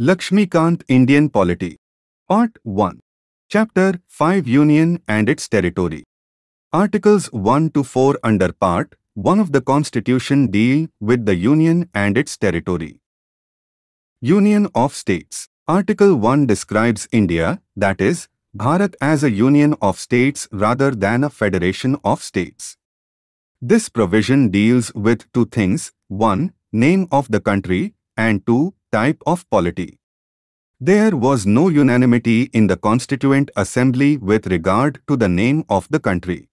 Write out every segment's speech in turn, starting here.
Lakshmikant Indian Polity Part 1 Chapter 5 Union and its Territory Articles 1 to 4 under Part 1 of the Constitution deal with the Union and its territory. Union of States Article 1 describes India, that is, Bharat as a union of states rather than a federation of states. This provision deals with two things, 1. Name of the country and 2 type of polity. There was no unanimity in the Constituent Assembly with regard to the name of the country.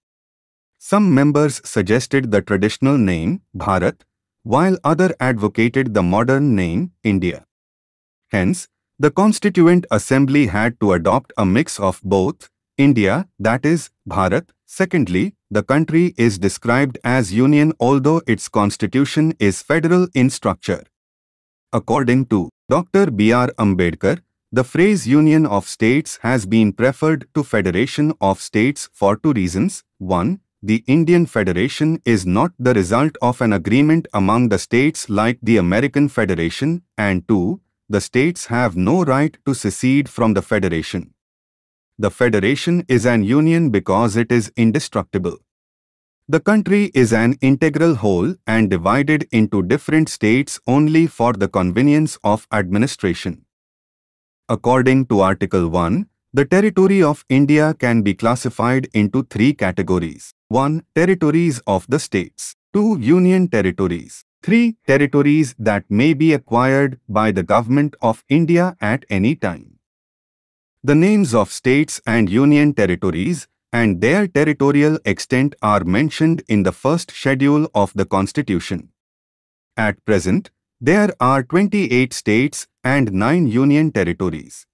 Some members suggested the traditional name, Bharat, while others advocated the modern name, India. Hence, the Constituent Assembly had to adopt a mix of both, India, that is, Bharat, secondly, the country is described as union although its constitution is federal in structure. According to Dr. B.R. Ambedkar, the phrase Union of States has been preferred to Federation of States for two reasons. 1. The Indian Federation is not the result of an agreement among the states like the American Federation, and 2. The states have no right to secede from the Federation. The Federation is an union because it is indestructible. The country is an integral whole and divided into different states only for the convenience of administration. According to Article 1, the territory of India can be classified into three categories. 1. Territories of the states. 2. Union territories. 3. Territories that may be acquired by the Government of India at any time. The names of states and union territories and their territorial extent are mentioned in the first schedule of the Constitution. At present, there are 28 states and 9 union territories.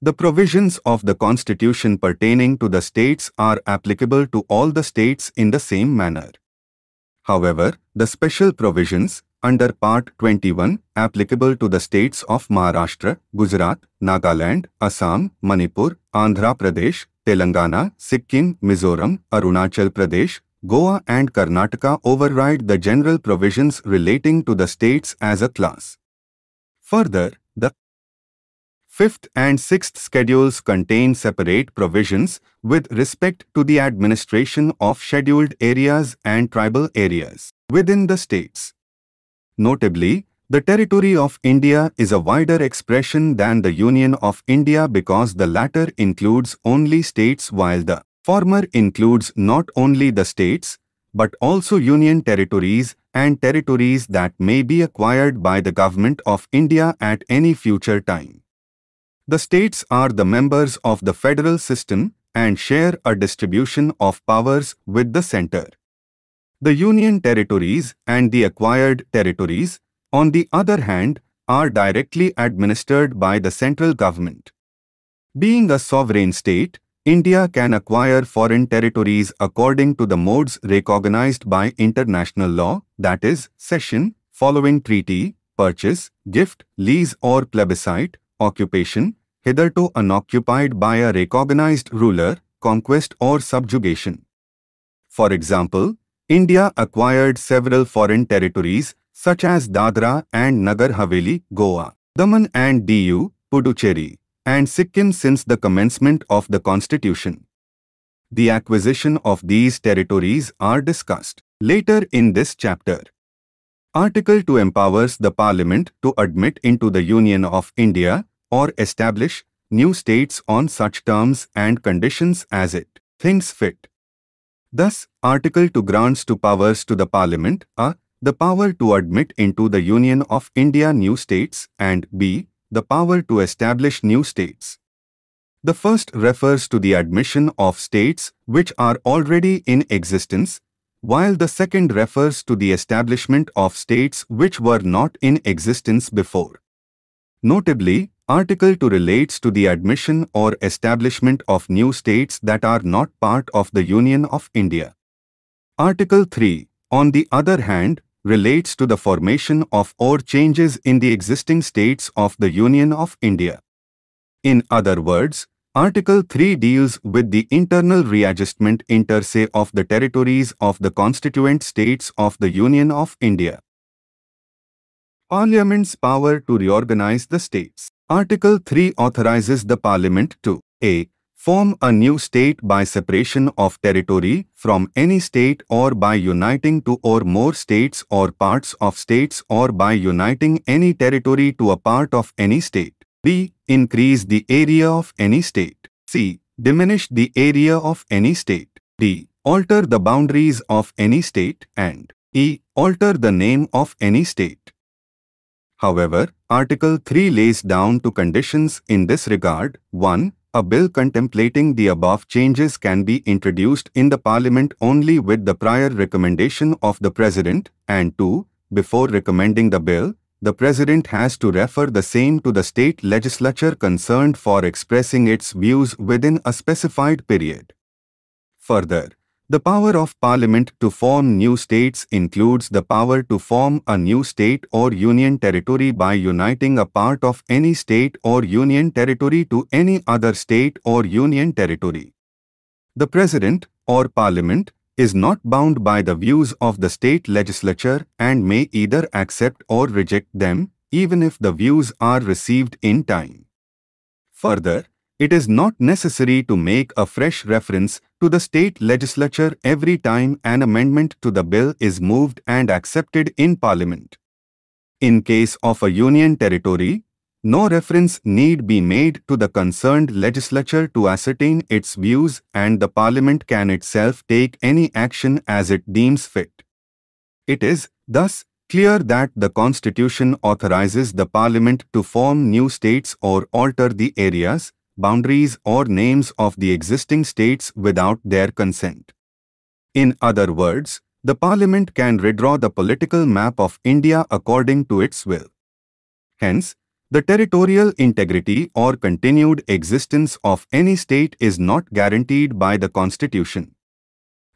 The provisions of the Constitution pertaining to the states are applicable to all the states in the same manner. However, the special provisions under Part 21 applicable to the states of Maharashtra, Gujarat, Nagaland, Assam, Manipur, Andhra Pradesh, Telangana, Sikkim, Mizoram, Arunachal Pradesh, Goa and Karnataka override the general provisions relating to the states as a class. Further, the 5th and 6th schedules contain separate provisions with respect to the administration of scheduled areas and tribal areas within the states. Notably, the territory of India is a wider expression than the Union of India because the latter includes only states while the former includes not only the states, but also union territories and territories that may be acquired by the Government of India at any future time. The states are the members of the federal system and share a distribution of powers with the centre. The union territories and the acquired territories on the other hand, are directly administered by the central government. Being a sovereign state, India can acquire foreign territories according to the modes recognized by international law, that is, cession, following treaty, purchase, gift, lease or plebiscite, occupation, hitherto unoccupied by a recognized ruler, conquest or subjugation. For example, India acquired several foreign territories such as Dadra and Nagar Haveli, Goa, Daman and Diu, Puducherry, and Sikkim since the commencement of the constitution. The acquisition of these territories are discussed later in this chapter. Article 2 empowers the Parliament to admit into the Union of India or establish new states on such terms and conditions as it thinks fit. Thus, Article 2 grants to powers to the Parliament a the power to admit into the Union of India new states, and b. the power to establish new states. The first refers to the admission of states which are already in existence, while the second refers to the establishment of states which were not in existence before. Notably, Article 2 relates to the admission or establishment of new states that are not part of the Union of India. Article 3, on the other hand, relates to the formation of or changes in the existing states of the Union of India. In other words, Article 3 deals with the internal readjustment inter se of the territories of the constituent states of the Union of India. Parliament's power to reorganize the states. Article 3 authorizes the Parliament to a form a new state by separation of territory from any state or by uniting two or more states or parts of states or by uniting any territory to a part of any state. b. Increase the area of any state. c. Diminish the area of any state. d. Alter the boundaries of any state and e. Alter the name of any state. However, Article 3 lays down two conditions in this regard. 1 a bill contemplating the above changes can be introduced in the Parliament only with the prior recommendation of the President, and 2. Before recommending the bill, the President has to refer the same to the state legislature concerned for expressing its views within a specified period. Further, the power of Parliament to form new states includes the power to form a new state or union territory by uniting a part of any state or union territory to any other state or union territory. The President, or Parliament, is not bound by the views of the state legislature and may either accept or reject them, even if the views are received in time. Further, it is not necessary to make a fresh reference to the state legislature every time an amendment to the bill is moved and accepted in parliament. In case of a union territory, no reference need be made to the concerned legislature to ascertain its views and the parliament can itself take any action as it deems fit. It is, thus, clear that the constitution authorizes the parliament to form new states or alter the areas, boundaries or names of the existing states without their consent. In other words, the parliament can redraw the political map of India according to its will. Hence, the territorial integrity or continued existence of any state is not guaranteed by the constitution.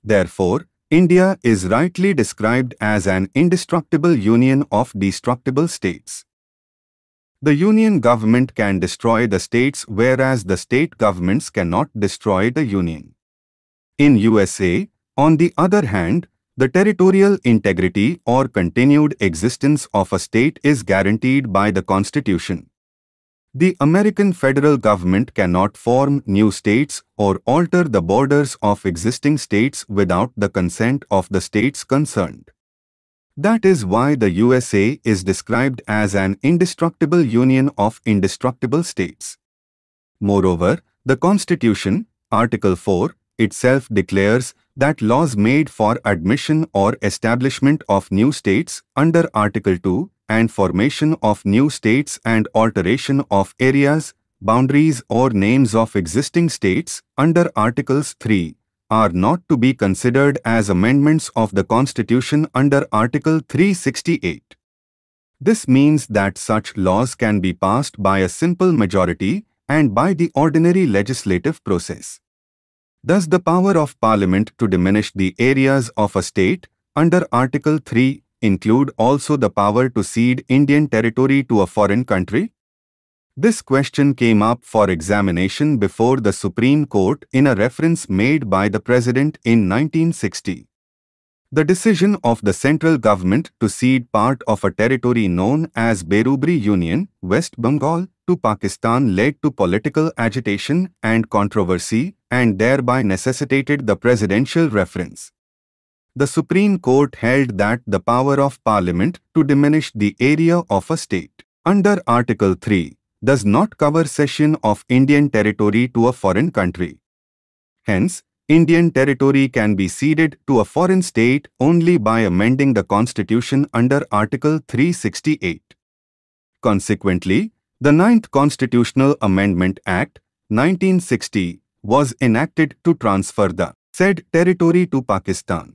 Therefore, India is rightly described as an indestructible union of destructible states. The union government can destroy the states whereas the state governments cannot destroy the union. In USA, on the other hand, the territorial integrity or continued existence of a state is guaranteed by the Constitution. The American federal government cannot form new states or alter the borders of existing states without the consent of the states concerned. That is why the USA is described as an indestructible union of indestructible states. Moreover, the Constitution, Article 4, itself declares that laws made for admission or establishment of new states under Article 2 and formation of new states and alteration of areas, boundaries or names of existing states under Articles 3, are not to be considered as amendments of the Constitution under Article 368. This means that such laws can be passed by a simple majority and by the ordinary legislative process. Thus the power of Parliament to diminish the areas of a state under Article 3 include also the power to cede Indian territory to a foreign country, this question came up for examination before the Supreme Court in a reference made by the President in 1960. The decision of the central government to cede part of a territory known as Berubri Union, West Bengal, to Pakistan led to political agitation and controversy and thereby necessitated the presidential reference. The Supreme Court held that the power of parliament to diminish the area of a state. Under Article 3, does not cover cession of Indian territory to a foreign country. Hence, Indian territory can be ceded to a foreign state only by amending the constitution under Article 368. Consequently, the Ninth Constitutional Amendment Act, 1960, was enacted to transfer the said territory to Pakistan.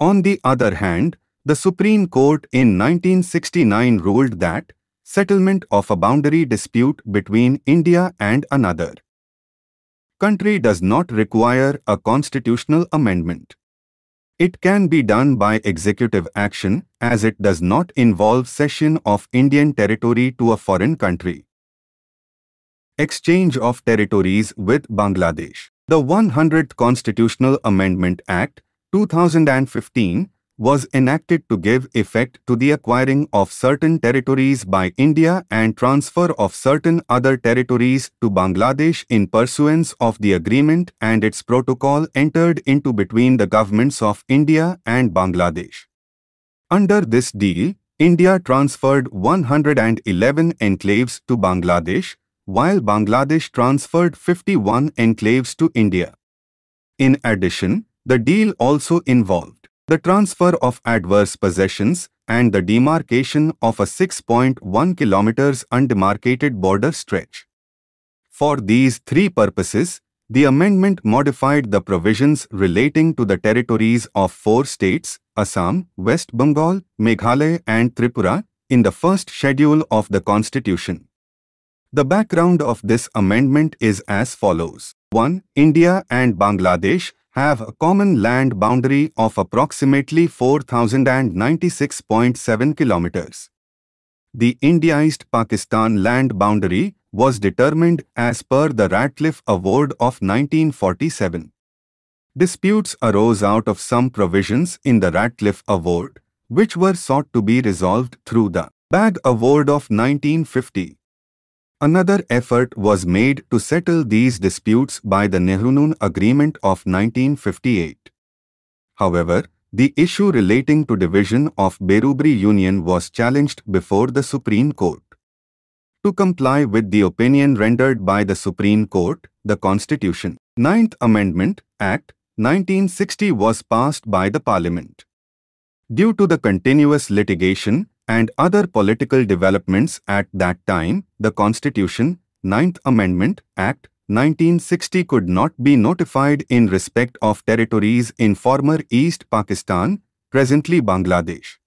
On the other hand, the Supreme Court in 1969 ruled that settlement of a boundary dispute between India and another country does not require a constitutional amendment. It can be done by executive action as it does not involve cession of Indian territory to a foreign country. Exchange of territories with Bangladesh. The 100th Constitutional Amendment Act, 2015, was enacted to give effect to the acquiring of certain territories by India and transfer of certain other territories to Bangladesh in pursuance of the agreement and its protocol entered into between the governments of India and Bangladesh. Under this deal, India transferred 111 enclaves to Bangladesh, while Bangladesh transferred 51 enclaves to India. In addition, the deal also involved the transfer of adverse possessions, and the demarcation of a 6.1 kilometers undemarcated border stretch. For these three purposes, the amendment modified the provisions relating to the territories of four states, Assam, West Bengal, Meghalaya and Tripura, in the first schedule of the Constitution. The background of this amendment is as follows. 1. India and Bangladesh have a common land boundary of approximately 4096.7 kilometers. The india pakistan land boundary was determined as per the Ratcliffe Award of 1947. Disputes arose out of some provisions in the Ratcliffe Award, which were sought to be resolved through the Bag Award of 1950. Another effort was made to settle these disputes by the Nehrunun Agreement of 1958. However, the issue relating to division of Berubri Union was challenged before the Supreme Court. To comply with the opinion rendered by the Supreme Court, the Constitution, Ninth Amendment Act, 1960 was passed by the Parliament. Due to the continuous litigation, and other political developments at that time, the Constitution, Ninth Amendment Act, 1960 could not be notified in respect of territories in former East Pakistan, presently Bangladesh.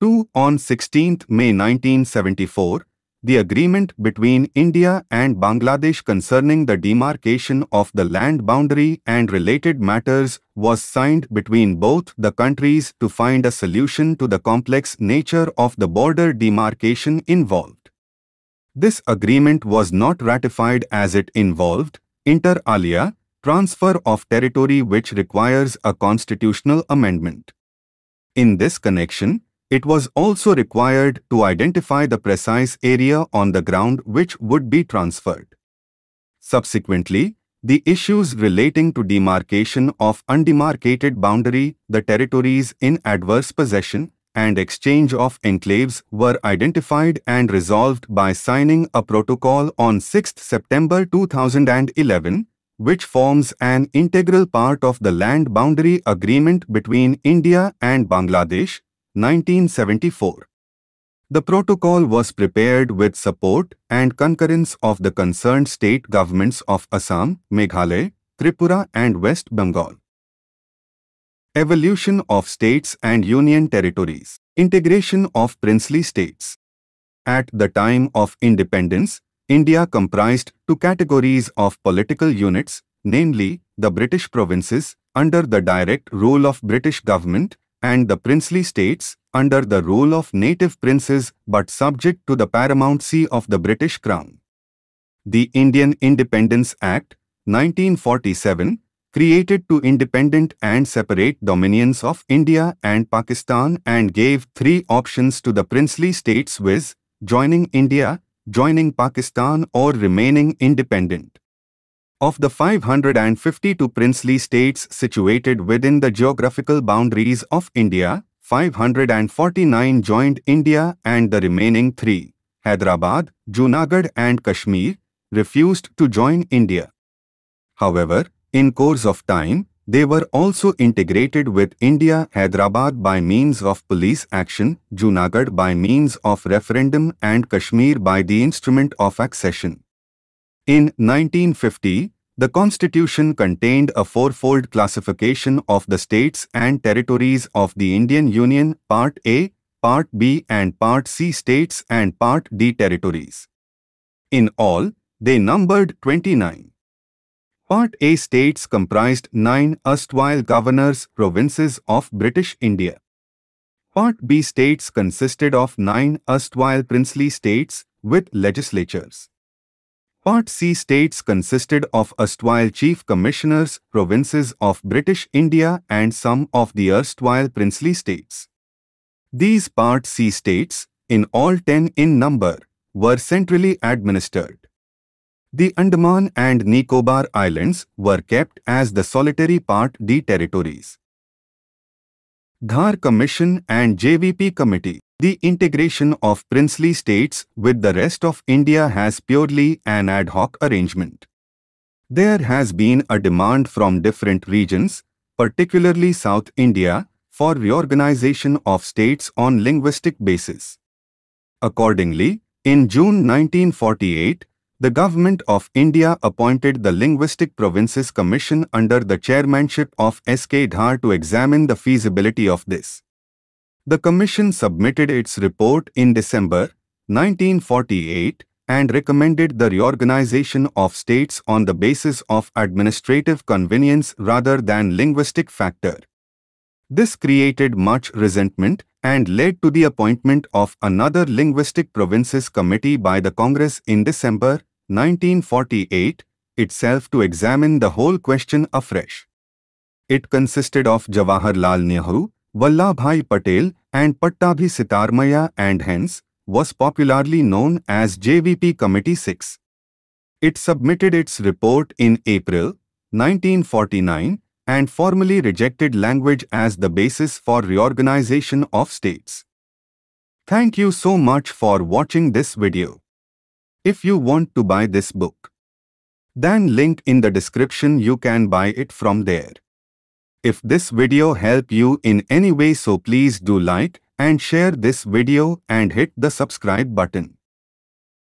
2. On 16 May 1974, the agreement between India and Bangladesh concerning the demarcation of the land boundary and related matters was signed between both the countries to find a solution to the complex nature of the border demarcation involved. This agreement was not ratified as it involved, inter alia, transfer of territory which requires a constitutional amendment. In this connection, it was also required to identify the precise area on the ground which would be transferred. Subsequently, the issues relating to demarcation of undemarcated boundary, the territories in adverse possession, and exchange of enclaves were identified and resolved by signing a protocol on 6 September 2011, which forms an integral part of the land boundary agreement between India and Bangladesh, 1974. The protocol was prepared with support and concurrence of the concerned state governments of Assam, Meghalaya, Tripura and West Bengal. Evolution of states and union territories. Integration of princely states. At the time of independence, India comprised two categories of political units, namely the British provinces under the direct rule of British government and the princely states, under the rule of native princes but subject to the paramountcy of the British Crown. The Indian Independence Act, 1947, created two independent and separate dominions of India and Pakistan and gave three options to the princely states viz. joining India, joining Pakistan or remaining independent. Of the 552 princely states situated within the geographical boundaries of India, 549 joined India and the remaining three, Hyderabad, Junagadh and Kashmir, refused to join India. However, in course of time, they were also integrated with India Hyderabad by means of police action, Junagadh by means of referendum and Kashmir by the instrument of accession. In 1950, the constitution contained a fourfold classification of the states and territories of the Indian Union, Part A, Part B and Part C states and Part D territories. In all, they numbered 29. Part A states comprised nine erstwhile governors provinces of British India. Part B states consisted of nine erstwhile princely states with legislatures. Part C states consisted of erstwhile chief commissioners, provinces of British India and some of the erstwhile princely states. These Part C states, in all 10 in number, were centrally administered. The Andaman and Nicobar Islands were kept as the solitary Part D territories. Dhar Commission and JVP Committee the integration of princely states with the rest of India has purely an ad hoc arrangement. There has been a demand from different regions, particularly South India, for reorganization of states on linguistic basis. Accordingly, in June 1948, the Government of India appointed the Linguistic Provinces Commission under the chairmanship of S.K. Dhar to examine the feasibility of this. The Commission submitted its report in December 1948 and recommended the reorganization of states on the basis of administrative convenience rather than linguistic factor. This created much resentment and led to the appointment of another Linguistic Provinces Committee by the Congress in December 1948 itself to examine the whole question afresh. It consisted of Jawaharlal Nehru, Vallabhai Patel and Pattabhi Sitarmaya and hence was popularly known as JVP Committee 6. It submitted its report in April 1949 and formally rejected language as the basis for reorganization of states. Thank you so much for watching this video. If you want to buy this book, then link in the description you can buy it from there. If this video help you in any way so please do like and share this video and hit the subscribe button.